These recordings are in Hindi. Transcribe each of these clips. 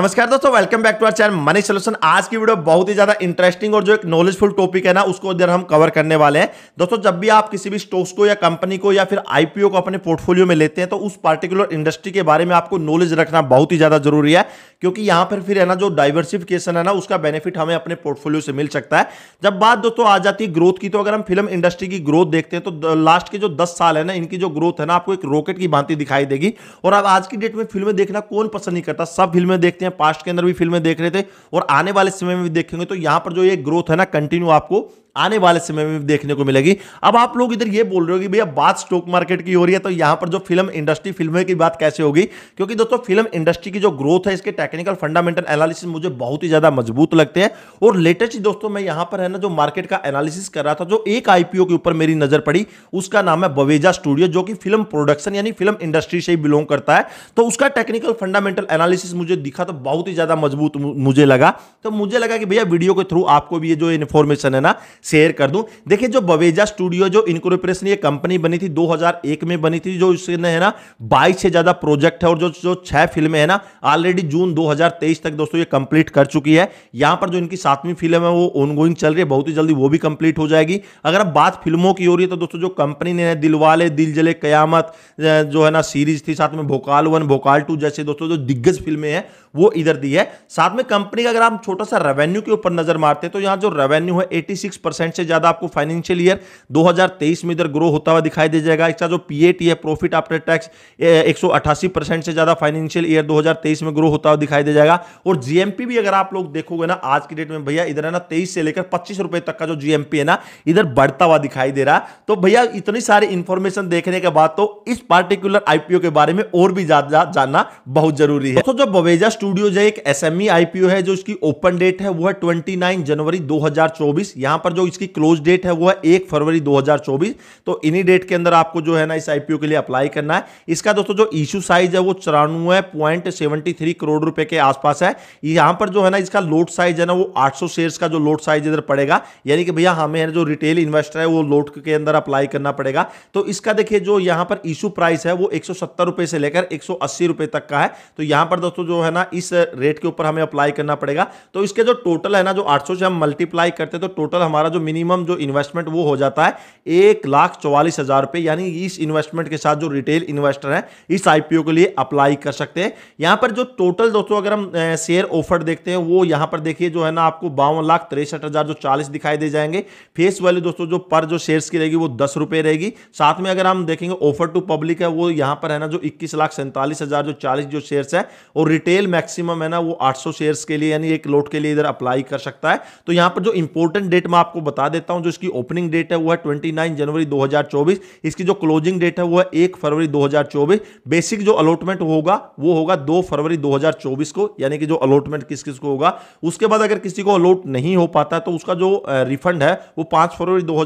नमस्कार दोस्तों welcome back to our channel money solution आज की वीडियो बहुत ही ज्यादा इंटरेस्टिंग और जो एक नॉलेजफुल टॉपिक है ना उसको इधर हम कवर करने वाले हैं दोस्तों जब भी आप किसी भी स्टॉक्स को या कंपनी को या फिर आईपीओ को अपने पोर्टफोलियो में लेते हैं तो उस पार्टिकुलर इंडस्ट्री के बारे में आपको नॉलेज रखना बहुत ही ज्यादा जरूरी है क्योंकि यहां पर फिर है ना जो डाइवर्सिफिकेशन है ना उसका बेनिफिट हमें अपने पोर्टफोलियो से मिल सकता है जब बात दोस्तों आ जाती है ग्रोथ की तो अगर हम फिल्म इंडस्ट्री की ग्रोथ देखते हैं तो लास्ट के जो दस साल है ना इनकी जो ग्रोथ है ना आपको एक रॉकेट की भांति दिखाई देगी और अब आज की डेट में फिल्में देखना कौन पसंद नहीं करता सब फिल्में देखते हैं पास्ट के अंदर भी फिल्में देख रहे थे और आने वाले समय में भी देखेंगे तो यहां पर जो ये ग्रोथ है ना कंटिन्यू आपको आने वाले समय में देखने को मिलेगी अब आप लोग इधर ये बोल रहे हो कि भैया बात स्टॉक मार्केट की हो रही है तो यहां पर जो फिल्म इंडस्ट्री फिल्में की बात कैसे होगी क्योंकि दोस्तों फिल्म इंडस्ट्री की जो ग्रोथ है इसके टेक्निकल फंडामेंटल एनालिसिस मुझे बहुत ही ज्यादा मजबूत लगते हैं और लेटेस्ट दोस्तों मैं यहां पर है ना जो मार्केट का एनालिसिस कर रहा था जो एक आईपीओ के ऊपर मेरी नजर पड़ी उसका नाम है बवेजा स्टूडियो जो कि फिल्म प्रोडक्शन यानी फिल्म इंडस्ट्री से ही बिलोंग करता है तो उसका टेक्निकल फंडामेंटल एनालिसिस मुझे दिखा तो बहुत ही ज्यादा मजबूत मुझे लगा तो मुझे लगा कि भैया वीडियो के थ्रू आपको भी ये जो इन्फॉर्मेशन है ना शेयर कर दूं देखिए जो बवेजा स्टूडियो जो इनकॉर्पोरेशन ये कंपनी बनी थी 2001 में बनी थी जो इसने है ना बाईस से ज्यादा प्रोजेक्ट है और जो जो छह फिल्में है ना ऑलरेडी जून 2023 तक दोस्तों ये कंप्लीट कर चुकी है यहां पर जो इनकी सातवीं फिल्म है वो ऑनगोइंग चल रही है बहुत ही जल्दी वो भी कंप्लीट हो जाएगी अगर अब बात फिल्मों की हो रही है तो दोस्तों जो कंपनी ने दिलवाले दिल जले कयामत जो है ना सीरीज थी साथ में भोकाल वन भोकाल टू जैसे दोस्तों जो दिग्गज फिल्में हैं वो इधर दी है साथ में कंपनी का अगर आप छोटा सा रेवेन्यू के ऊपर नजर मारते हैं तो यहाँ जो रेवेन्यू है एटी परसेंट से ज़्यादा आपको फाइनेंशियल ईयर 2023 में इधर ग्रो होता हुआ दिखाई दे जाएगा इसका जो पीएटी है प्रॉफिट आफ्टर टैक्स एक परसेंट से ज़्यादा फाइनेंशियल ईयर 2023 में ग्रो होता हुआ दिखाई दे जाएगा और जीएमपी भी अगर आप लोग देखोगे ना आज की डेट में भैया इधर है ना तेईस से लेकर पच्चीस रुपए तक का जो जीएमपी है ना इधर बढ़ता हुआ दिखाई दे रहा तो भैया इतनी सारी इंफॉर्मेशन देखने के बाद तो इस पार्टिकुलर आईपीओ के बारे में और भी ज्यादा जानना बहुत जरूरी है तो जो बवेजा स्टूडियोज है एक एसएमई आईपीओ e है जो इसकी ओपन डेट है वो है 29 जनवरी 2024 यहां पर जो इसकी क्लोज डेट है वो है एक फरवरी 2024 तो इन्हीं डेट के अंदर आपको जो है ना इस आईपीओ के लिए अप्लाई करना है इसका दोस्तों जो इश्यू साइज है वो चौरानवे पॉइंट सेवेंटी थ्री करोड़ रुपए के आसपास है यहां पर जो है ना इसका लोड साइज है ना वो आठ शेयर्स का जो लोड साइज इधर पड़ेगा यानी कि भैया हमें जो रिटेल इन्वेस्टर है वो लोड के अंदर अप्लाई करना पड़ेगा तो इसका देखिए जो यहां पर इशू प्राइस है वो एक रुपए से लेकर एक रुपए तक का है तो यहां पर दोस्तों जो है ना इस रेट के ऊपर हमें अप्लाई करना पड़ेगा तो इसके जो टोटल है ना जो 800 से हम मल्टीप्लाई करते हैं तो टोटल हमारा हमारा जो मिनिमम जो इन्वेस्टमेंट वो हो जाता है एक लाख चौवालीस हज़ार रुपए यानी इस इन्वेस्टमेंट के साथ जो रिटेल इन्वेस्टर है इस आईपीओ के लिए अप्लाई कर सकते हैं यहां पर जो टोटल दोस्तों अगर हम शेयर ऑफर देखते हैं वो यहां पर देखिए जो है ना आपको बावन लाख तिरसठ हज़ार जो चालीस दिखाई दे जाएंगे फेस वैल्यू दोस्तों जो पर जो शेयर की रहेगी वो दस रुपये रहेगी साथ में अगर हम देखेंगे ऑफर टू पब्लिक है वो यहां पर है ना जो इक्कीस लाख सैंतालीस हज़ार जो चालीस जो शेयर है और रिटेल मैक्सिमम है ना वो आठ शेयर्स के लिए यानी एक लोट के लिए इधर अप्लाई कर सकता है तो यहां पर जो इंपोर्टेंट डेट मैं आपको आपको बता देता हूं जो इसकी ओपनिंग डेट है वो है 29 जनवरी 2024 इसकी जो क्लोजिंग डेट है वो है एक फरवरी 2024 बेसिक जो अलॉटमेंट होगा वो होगा दो फरवरी 2024 को यानी कि जो अलॉटमेंट किस किस को होगा उसके बाद अगर किसी को अलॉट नहीं हो पाता तो उसका जो रिफंड है वो पांच फरवरी दो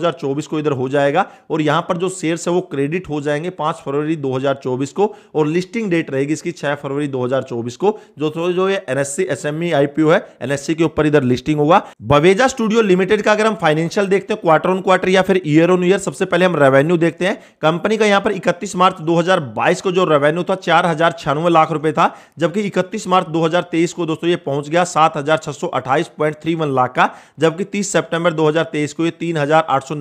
को इधर हो जाएगा और यहां पर जो शेयर है वो क्रेडिट हो जाएंगे पांच फरवरी दो को और लिस्टिंग डेट रहेगी इसकी छह फरवरी दो को जो जो ये एनएससी एसएमई आईपीओ है एनएससी के ऊपर इधर लिस्टिंग होगा बवेजा स्टूडियो लिमिटेड का अगर हम फाइनेंशियल देखते हैं क्वार्टर ऑन क्वार्टर या फिर ईयर ऑन ईयर सबसे पहले हम रेवेन्यू देखते हैं कंपनी का यहां पर 31 मार्च 2022 को जो रेवेन्यू था चार हजार छियानवे लाख रुपए था जबकि 31 मार्च 2023 को दोस्तों ये पहुंच गया वन लाख का जबकि दो हजार तेईस को ये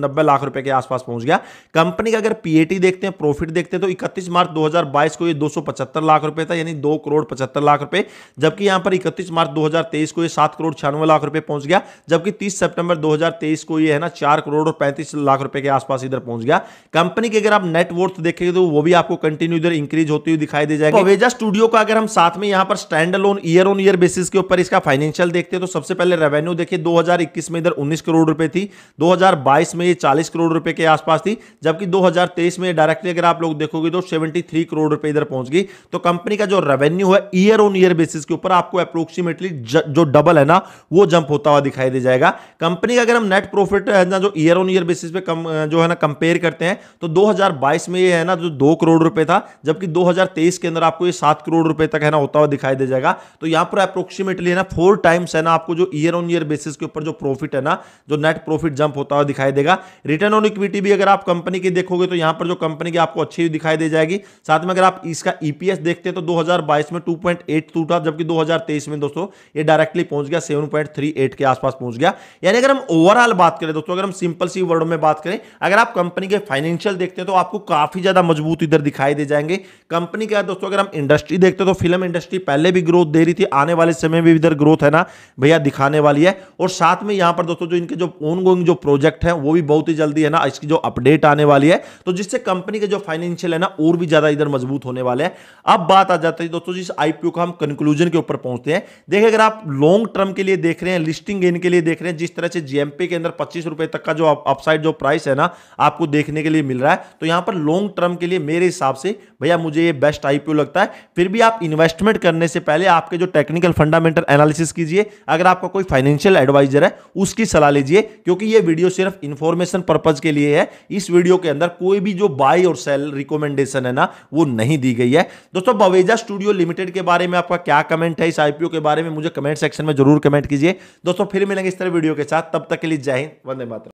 नब्बे लाख रुपए के आसपास पहुंच गया कंपनी का अगर पीएटी देखते हैं प्रॉफिट देखते हैं तो इकतीस मार्च बाईस को ये पचहत्तर लाख रुपए था यानी दो करोड़ पचहत्तर लाख रुपए जबकि यहां पर इकतीस मार्च तेईस को ये सात करोड़ छियानवे लाख रुपए पहुंच गया जबकि तीस सितंबर 2023 को ये है ना चार करोड़ और पैंतीस लाख रुपए के आसपास इधर पहुंच गया कंपनी के अगर आप नेटवर्थ देखेंगे तो वो भी आपको कंटिन्यू इधर इंक्रीज होती हुई दिखाई दे जाएगी वेजा स्टूडियो का अगर हम साथ में यहाँ पर standalone year on year basis के ऊपर इसका फाइनेंशियल देखते हैं तो सबसे पहले रेवेन्यू देखिए दो में इधर उन्नीस करोड़ रुपए थी दो में ये चालीस करोड़ रुपए के आसपास थी जबकि दो में डायरेक्टली अगर आप लोग देखोगे तो सेवेंटी करोड़ रुपए इधर पहुंच गई तो कंपनी का जो रेवेन्यू है ईयर ऑन ईयर बेसिस के ऊपर आपको अप्रोक्सीमेटली जो डबल है ना वो जंप होता हुआ दिखाई दे जाएगा कंपनी का अगर हम नेट प्रॉफिट है ना जो ईयर ऑन ईयर बेसिस पे कम जो है ना कंपेयर करते हैं तो 2022 में ये है ना जो दो करोड़ रुपए था जबकि 2023 के अंदर आपको ये सात करोड़ रुपए तक है ना होता हुआ दिखाई दे जाएगा तो यहां पर अप्रोक्सीमेटली है ना फोर टाइम्स है ना आपको जो ईयर ऑन ईयर बेसिस के ऊपर जो प्रॉफिट है ना जो नेट प्रॉफिट जंप होता हुआ दिखाई देगा रिटर्न ऑन इक्विटी भी अगर आप कंपनी की देखोगे तो यहां पर जो कंपनी की आपको अच्छी दिखाई दे जाएगी साथ में अगर आप इसका ईपीएस e देखते हैं तो दो में 2.82 था जबकि दो में दोस्तों ये डायरेक्टली पहुंच गया सेवन के आसपास पहुंच गया यानी अगर हम ओवरऑल ओवरऑल बात करें दोस्तों अगर हम सिंपल सी वर्डों में बात करें अगर आप कंपनी के फाइनेंशियल देखते हैं तो आपको काफी ज्यादा मजबूत इधर दिखाई दे जाएंगे कंपनी क्या दोस्तों अगर हम इंडस्ट्री देखते हैं तो फिल्म इंडस्ट्री पहले भी ग्रोथ दे रही थी आने वाले समय में इधर ग्रोथ है ना भैया दिखाने वाली है और साथ में यहां पर दोस्तों जो इनके जो ऑनगोइंग जो प्रोजेक्ट है वो भी बहुत ही जल्दी है ना इसकी जो अपडेट आने वाली है तो जिससे कंपनी के जो फाइनेंशियल है ना और भी ज्यादा इधर मजबूत होने वाले हैं अब बात आ जाती है दोस्तों जिस आईपीओ का हम कंक्लूजन के ऊपर पहुंचते हैं देखिए अगर आप लॉन्ग टर्म के लिए देख रहे हैं लिस्टिंग गेन के लिए देख रहे हैं जिस तरह से जीएमपी के अंदर पच्चीस रुपए तक का जो अपसाइड जो प्राइस है ना आपको देखने के लिए मिल रहा है तो यहां पर लॉन्ग टर्म के लिए मेरे हिसाब से भैया मुझे ये बेस्ट आईपीओ लगता है फिर भी आप इन्वेस्टमेंट करने से पहले आपके जो टेक्निकल फंडामेंटल एनालिसिस कीजिए अगर आपका कोई फाइनेंशियल एडवाइजर है उसकी सलाह लीजिए क्योंकि ये वीडियो सिर्फ इंफॉर्मेशन पर्पज के लिए है इस वीडियो के अंदर कोई भी जो बाई और सेल रिकोमेंडेशन है ना वो नहीं दी गई है दोस्तों बवेजा स्टूडियो लिमिटेड के बारे में आपका क्या कमेंट है इस आईपीओ के बारे में मुझे कमेंट सेक्शन में जरूर कमेंट कीजिए दोस्तों फिर मिलेंगे इस तरह वीडियो के साथ तब तक के लिए जय हिंद वंदे मातरम